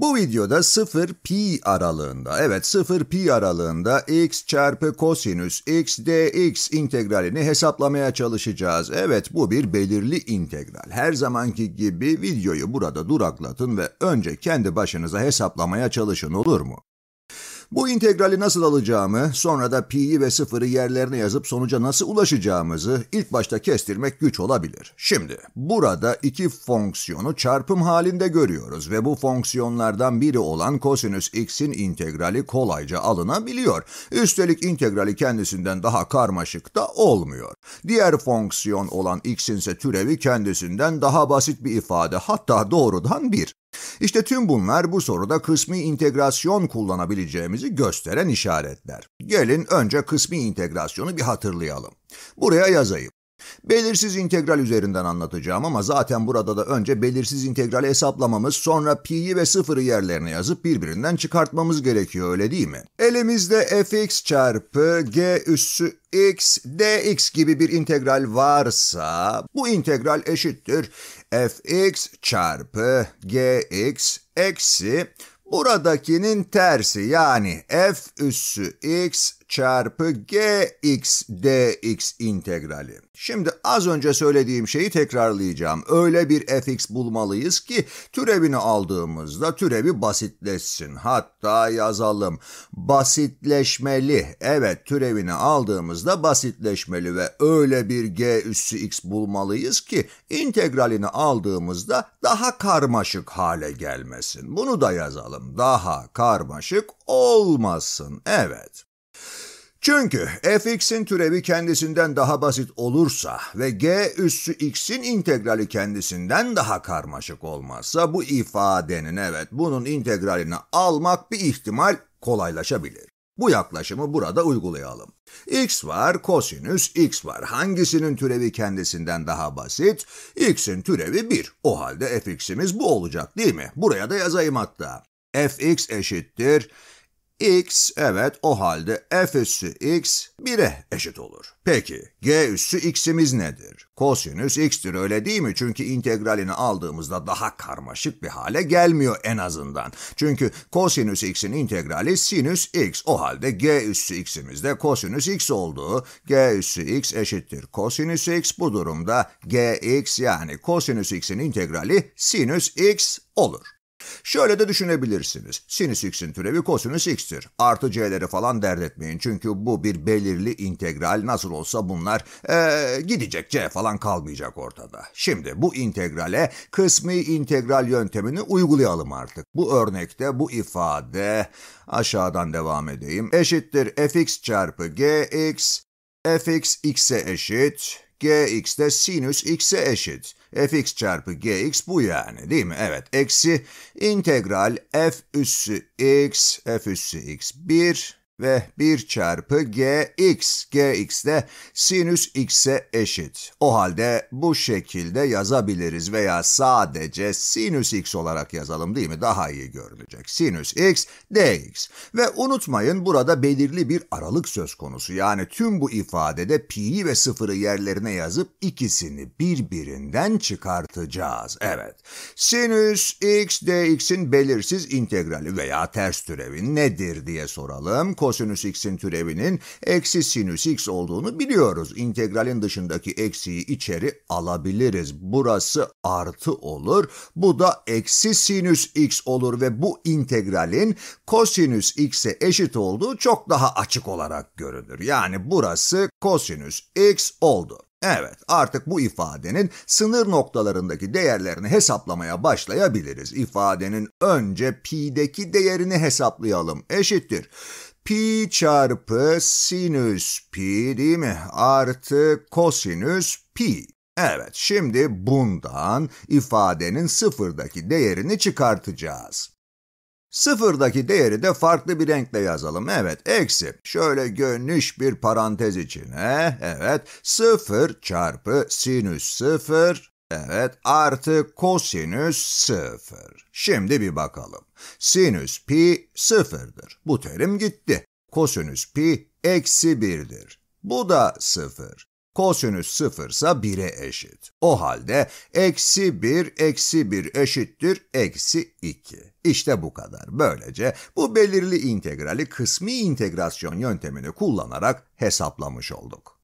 Bu videoda 0 pi aralığında, evet 0 pi aralığında x çarpı kosinüs x dx integralini hesaplamaya çalışacağız. Evet bu bir belirli integral. Her zamanki gibi videoyu burada duraklatın ve önce kendi başınıza hesaplamaya çalışın olur mu? Bu integrali nasıl alacağımı, sonra da pi'yi ve sıfırı yerlerine yazıp sonuca nasıl ulaşacağımızı ilk başta kestirmek güç olabilir. Şimdi burada iki fonksiyonu çarpım halinde görüyoruz ve bu fonksiyonlardan biri olan kosinüs x'in integrali kolayca alınabiliyor. Üstelik integrali kendisinden daha karmaşık da olmuyor. Diğer fonksiyon olan x'in ise türevi kendisinden daha basit bir ifade hatta doğrudan bir. İşte tüm bunlar bu soruda kısmi integrasyon kullanabileceğimizi gösteren işaretler. Gelin önce kısmi integrasyonu bir hatırlayalım. Buraya yazayım. Belirsiz integral üzerinden anlatacağım ama zaten burada da önce belirsiz integrali hesaplamamız, sonra pi'yi ve sıfırı yerlerine yazıp birbirinden çıkartmamız gerekiyor öyle değil mi? Elimizde fx çarpı g üssü x dx gibi bir integral varsa bu integral eşittir fx çarpı gx eksi buradakinin tersi yani f üssü x çarpı gx dx integrali. Şimdi az önce söylediğim şeyi tekrarlayacağım. Öyle bir fx bulmalıyız ki türevini aldığımızda türevi basitleşsin. Hatta yazalım. Basitleşmeli. Evet türevini aldığımızda basitleşmeli ve öyle bir g üssü x bulmalıyız ki integralini aldığımızda daha karmaşık hale gelmesin. Bunu da yazalım. Daha karmaşık olmasın. Evet. Çünkü fx'in türevi kendisinden daha basit olursa ve g üssü x'in integrali kendisinden daha karmaşık olmazsa bu ifadenin evet bunun integralini almak bir ihtimal kolaylaşabilir. Bu yaklaşımı burada uygulayalım. x var, kosinüs x var. Hangisinin türevi kendisinden daha basit? x'in türevi 1. O halde fx'imiz bu olacak değil mi? Buraya da yazayım hatta. fx eşittir x evet o halde f üssü x 1'e eşit olur. Peki g üssü x'imiz nedir? Kosinüs x'tir öyle değil mi? Çünkü integralini aldığımızda daha karmaşık bir hale gelmiyor en azından. Çünkü kosinüs x'in integrali sinüs x. O halde g üssü x'imiz de kosinüs x olduğu g üssü x eşittir kosinüs x. Bu durumda gx yani kosinüs x'in integrali sinüs x olur. Şöyle de düşünebilirsiniz. Sinüs x'in türevi kosinüs x'tir. Artı c'leri falan dert etmeyin çünkü bu bir belirli integral nasıl olsa bunlar ee, gidecek c falan kalmayacak ortada. Şimdi bu integrale kısmi integral yöntemini uygulayalım artık. Bu örnekte bu ifade aşağıdan devam edeyim. Eşittir fx çarpı gx, fx x'e eşit, gx de sinüs x'e eşit. fx çarpı gx bu yani değil mi? Evet eksi integral f üssü x, f üssü x 1 ve 1 çarpı gx, gx de sinüs x'e eşit. O halde bu şekilde yazabiliriz veya sadece sinüs x olarak yazalım değil mi? Daha iyi görünecek. Sinüs x, dx. Ve unutmayın burada belirli bir aralık söz konusu. Yani tüm bu ifadede pi'yi ve sıfırı yerlerine yazıp ikisini birbirinden çıkartacağız. Evet. Sinüs x, dx'in belirsiz integrali veya ters türevi nedir diye soralım kosinüs x'in türevinin eksi sinüs x olduğunu biliyoruz. İntegralin dışındaki eksiyi içeri alabiliriz. Burası artı olur. Bu da eksi sinüs x olur ve bu integralin kosinüs x'e eşit olduğu çok daha açık olarak görünür. Yani burası kosinüs x oldu. Evet, artık bu ifadenin sınır noktalarındaki değerlerini hesaplamaya başlayabiliriz. İfadenin önce pi'deki değerini hesaplayalım. Eşittir. Pi çarpı sinüs pi değil mi? Artı kosinüs pi. Evet, şimdi bundan ifadenin sıfırdaki değerini çıkartacağız. Sıfırdaki değeri de farklı bir renkle yazalım. Evet, eksi. Şöyle gönüş bir parantez içine. Evet, sıfır çarpı sinüs sıfır. Evet, artı kosinüs sıfır. Şimdi bir bakalım. Sinüs pi sıfırdır. Bu terim gitti. Kosinüs pi eksi birdir. Bu da sıfır. Kosinüs sıfırsa 1'e eşit. O halde eksi 1 eksi 1 eşittir eksi 2. İşte bu kadar. Böylece bu belirli integrali kısmi integrasyon yöntemini kullanarak hesaplamış olduk.